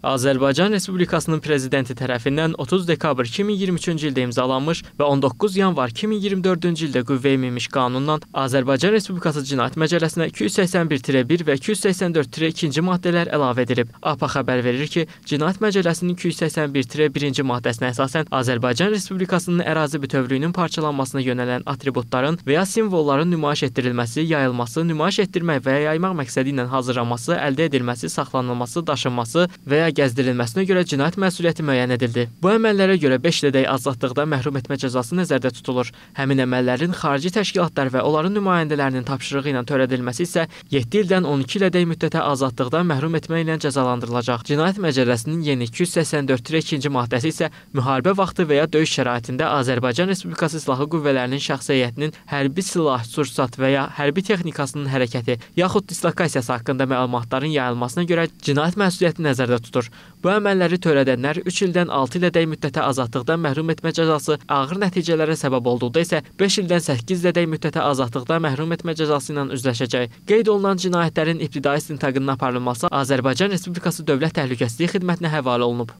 Azərbaycan Respublikasının prezidenti tərəfindən 30 dekabr 2023-cü ildə imzalanmış və 19 yanvar 2024-cü ildə qüvvəyə minmiş qanunla Azərbaycan Respublikası Cinayət Məcəlləsinə 281-1 və 284-2-ci maddələr əlavə edilib. APA xəbər verir ki, Cinayət Məcəlləsinin 281-1-ci maddəsinə əsasən Azərbaycan Respublikasının ərazi bütövlüyünün parçalanmasına yönələn atributların və ya simvolların nümayiş etdirilməsi, yayılması, nümayiş etdirmək və ya yaymaq məqsədi ilə hazırlanması, əldə edilməsi, saxlanılması, daşınması və ya gəzdirilməsinə görə cinayət məsuliyyəti müəyyən edildi. Bu əməllərə görə 5 ilədək azadlıqdan məhrum etmə cəzası nəzərdə tutulur. Həmin əməllərin xarici təşkilatlar və onların nümayəndələrinin tapşırığı ilə törədilməsi isə 7 ildən 12 ilədək müddətə azadlıqdan məhrum etmə ilə cəzalandırılacaq. Cinayət məcəlləsinin yeni 284-2-ci maddəsi isə müharibə vaxtı və ya döyüş şəraitində Azərbaycan Respublikası Silahlı Qüvvələrinin şəxsiyyətinin hərbi silah, sursat və ya hərbi texnikasının hərəkəti yaxud dislokasiyası haqqında məlumatların yayılmasına görə cinayət məsuliyyəti nəzərdə tutulur yoxdur. Bu əməlləri törədənlər 3 ildən 6 ilədək müddətə azadlıqdan məhrum etmə cəzası, ağır nəticələrə səbəb olduqda isə 5 ildən 8 ilədək müddətə azadlıqdan məhrum etmə cəzası ilə üzləşəcək. Qeyd olunan cinayətlərin ibtidai istintaqının aparılması Azərbaycan Respublikası Dövlət Təhlükəsizlik Xidmətinə həvalə olunub.